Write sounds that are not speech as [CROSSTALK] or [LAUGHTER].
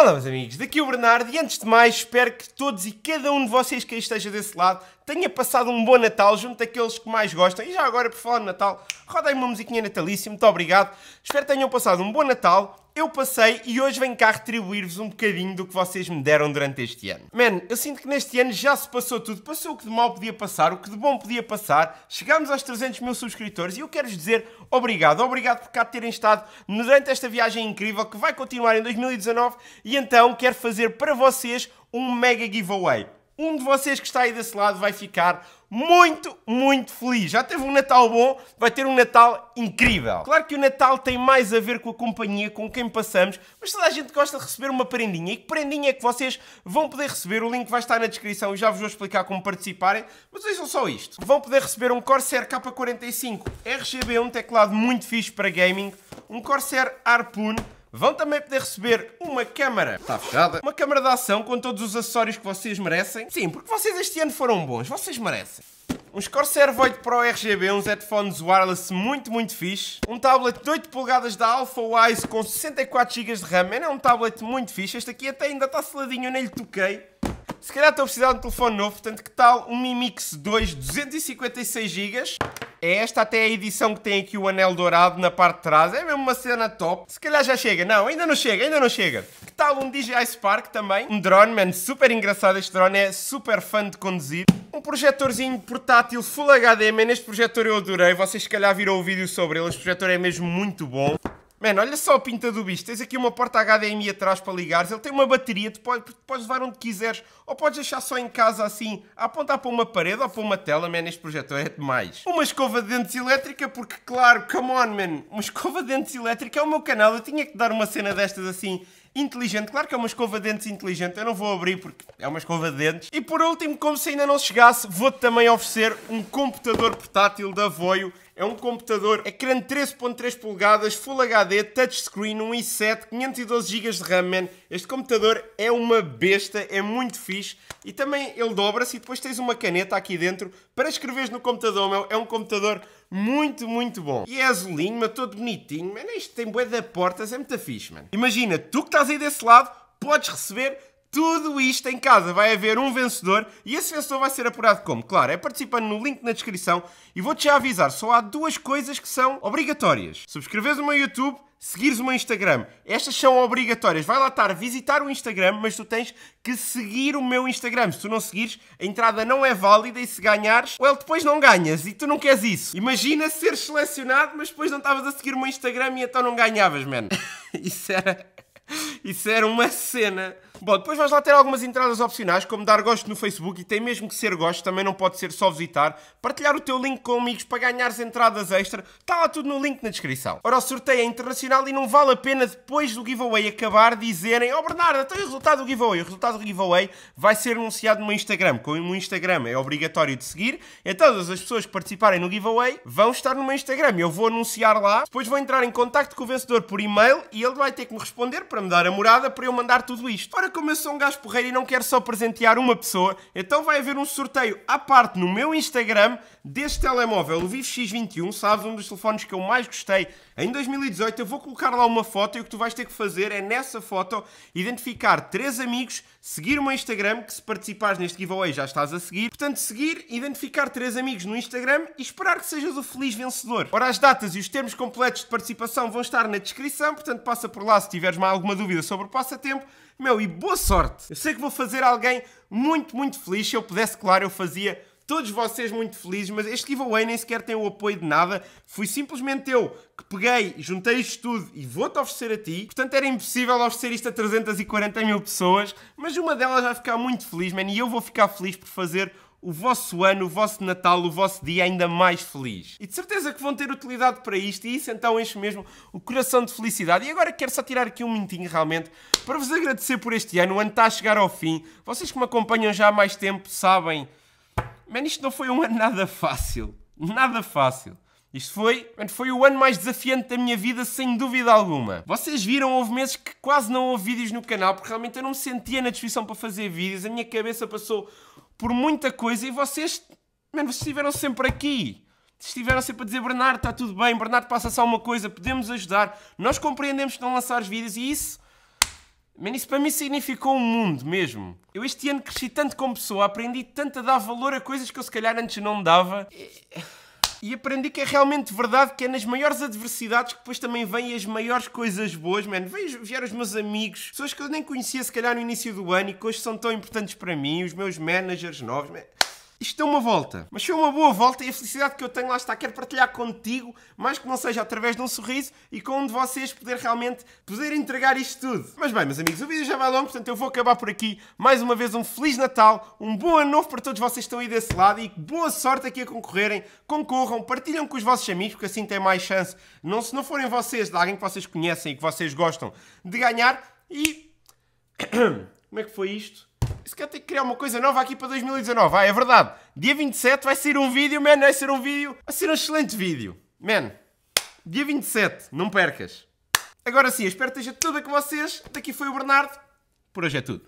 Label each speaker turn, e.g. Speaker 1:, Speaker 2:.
Speaker 1: Olá meus amigos, daqui é o Bernardo e antes de mais espero que todos e cada um de vocês que esteja desse lado tenha passado um bom Natal junto daqueles que mais gostam. E já agora, por falar de Natal, rodei uma musiquinha natalícia, muito obrigado. Espero que tenham passado um bom Natal. Eu passei e hoje venho cá retribuir-vos um bocadinho do que vocês me deram durante este ano. Man, eu sinto que neste ano já se passou tudo. Passou o que de mal podia passar, o que de bom podia passar. Chegámos aos 300 mil subscritores e eu quero-vos dizer obrigado. Obrigado por cá terem estado durante esta viagem incrível que vai continuar em 2019 e então quero fazer para vocês um mega giveaway um de vocês que está aí desse lado vai ficar muito, muito feliz. Já teve um Natal bom, vai ter um Natal incrível. Claro que o Natal tem mais a ver com a companhia, com quem passamos, mas toda a gente gosta de receber uma prendinha. E que prendinha é que vocês vão poder receber? O link vai estar na descrição e já vos vou explicar como participarem, mas vejam só isto. Vão poder receber um Corsair K45 RGB, um teclado muito fixe para gaming, um Corsair Harpoon, Vão também poder receber uma câmara. Está fechada. Uma câmara de ação com todos os acessórios que vocês merecem. Sim, porque vocês este ano foram bons, vocês merecem. Um Corsair Void Pro RGB, uns headphones wireless muito, muito fixe. Um tablet de 8 polegadas da Wise com 64GB de RAM. É um tablet muito fixe. Este aqui até ainda está seladinho, eu nem lhe toquei. Se calhar estou a precisar de um telefone novo, portanto que tal um Mi Mix 2 256 GB? É esta até a edição que tem aqui o anel dourado na parte de trás. É mesmo uma cena top. Se calhar já chega. Não, ainda não chega, ainda não chega. Que tal um DJI Spark também? Um drone, mano, super engraçado. Este drone é super fã de conduzir. Um projetorzinho portátil Full HD, man. Este projetor eu adorei. Vocês se calhar viram o vídeo sobre ele. Este projetor é mesmo muito bom. Mano, olha só a pinta do bicho. Tens aqui uma porta HDMI atrás para ligares. Ele tem uma bateria, tu podes, podes levar onde quiseres. Ou podes deixar só em casa assim, a apontar para uma parede ou para uma tela. Man, este projetor é demais. Uma escova de dentes elétrica, porque claro, come on, man. Uma escova de dentes elétrica é o meu canal. Eu tinha que dar uma cena destas assim inteligente. Claro que é uma escova de dentes inteligente, eu não vou abrir porque é uma escova de dentes. E por último, como se ainda não chegasse, vou-te também oferecer um computador portátil da Voio é um computador ecrã 13.3 polegadas, Full HD, touchscreen, 1 i7, 512 GB de RAM, man. Este computador é uma besta, é muito fixe. E também ele dobra-se e depois tens uma caneta aqui dentro para escreveres no computador, meu. É um computador muito, muito bom. E é azulinho, mas todo bonitinho. man. isto tem bué de portas, é muito fixe, man. Imagina, tu que estás aí desse lado, podes receber tudo isto em casa. Vai haver um vencedor e esse vencedor vai ser apurado como? Claro, é participando no link na descrição e vou-te já avisar, só há duas coisas que são obrigatórias. Subscreveres o meu YouTube, seguires o meu Instagram. Estas são obrigatórias. Vai lá estar a visitar o Instagram, mas tu tens que seguir o meu Instagram. Se tu não seguires, a entrada não é válida e se ganhares, well, depois não ganhas e tu não queres isso. Imagina ser selecionado, mas depois não estavas a seguir o meu Instagram e então não ganhavas, mano. [LAUGHS] isso era... Isso era uma cena. Bom, depois vais lá ter algumas entradas opcionais, como dar gosto no Facebook, e tem mesmo que ser gosto, também não pode ser só visitar. Partilhar o teu link com amigos para ganhares entradas extra, está lá tudo no link na descrição. Ora, o sorteio é internacional e não vale a pena depois do giveaway acabar dizerem Oh Bernardo, tem o resultado do giveaway. O resultado do giveaway vai ser anunciado no meu Instagram. Como o meu Instagram é obrigatório de seguir, então todas as pessoas que participarem no giveaway vão estar no meu Instagram. Eu vou anunciar lá, depois vou entrar em contacto com o vencedor por e-mail e ele vai ter que me responder para me dar a morada para eu mandar tudo isto. Ora, agora como eu sou um gajo porreiro e não quero só presentear uma pessoa, então vai haver um sorteio à parte no meu Instagram deste telemóvel, o Vivo X21, sabes, um dos telefones que eu mais gostei em 2018. Eu vou colocar lá uma foto e o que tu vais ter que fazer é nessa foto identificar três amigos, seguir o meu Instagram, que se participares neste giveaway já estás a seguir. Portanto, seguir, identificar três amigos no Instagram e esperar que sejas o feliz vencedor. Ora, as datas e os termos completos de participação vão estar na descrição, portanto passa por lá se tiveres mais alguma dúvida sobre o passatempo. Meu, e boa sorte! Eu sei que vou fazer alguém muito, muito feliz. Se eu pudesse, claro, eu fazia todos vocês muito felizes, mas este giveaway nem sequer tem o apoio de nada. Fui simplesmente eu que peguei, juntei isto tudo e vou-te oferecer a ti. Portanto, era impossível oferecer isto a 340 mil pessoas, mas uma delas vai ficar muito feliz, man, e eu vou ficar feliz por fazer o vosso ano, o vosso Natal, o vosso dia ainda mais feliz. E de certeza que vão ter utilidade para isto, e isso então enche mesmo o coração de felicidade. E agora quero só tirar aqui um minutinho realmente para vos agradecer por este ano. O ano está a chegar ao fim. Vocês que me acompanham já há mais tempo sabem. Mano, isto não foi um ano nada fácil. Nada fácil. Isto foi, foi o ano mais desafiante da minha vida, sem dúvida alguma. Vocês viram, houve meses que quase não houve vídeos no canal, porque realmente eu não me sentia na descrição para fazer vídeos, a minha cabeça passou por muita coisa e vocês, mano, vocês estiveram sempre aqui. Estiveram sempre a dizer, Bernardo, está tudo bem, Bernardo, passa só uma coisa, podemos ajudar. Nós compreendemos que não lançar os vídeos e isso, mano, isso para mim significou um mundo mesmo. Eu este ano cresci tanto como pessoa, aprendi tanto a dar valor a coisas que eu se calhar antes não dava. E e aprendi que é realmente verdade que é nas maiores adversidades que depois também vêm as maiores coisas boas, mano. vieram os meus amigos, pessoas que eu nem conhecia se calhar no início do ano e que hoje são tão importantes para mim, os meus managers novos, mano. Isto é uma volta, mas foi uma boa volta e a felicidade que eu tenho lá está. Quero partilhar contigo, mais que não seja através de um sorriso e com um de vocês poder realmente poder entregar isto tudo. Mas bem, meus amigos, o vídeo já vai longo, portanto eu vou acabar por aqui. Mais uma vez, um Feliz Natal, um bom ano novo para todos vocês que estão aí desse lado e boa sorte aqui a concorrerem. Concorram, partilham com os vossos amigos, porque assim tem mais chance. Não, se não forem vocês, de alguém que vocês conhecem e que vocês gostam de ganhar. E. [COUGHS] Como é que foi isto? se calhar tem que criar uma coisa nova aqui para 2019. Ah, é verdade. Dia 27 vai ser um vídeo, man. Vai ser um vídeo. Vai ser um excelente vídeo. Man, dia 27, não percas. Agora sim, espero que esteja tudo com vocês. Daqui foi o Bernardo. Por hoje é tudo.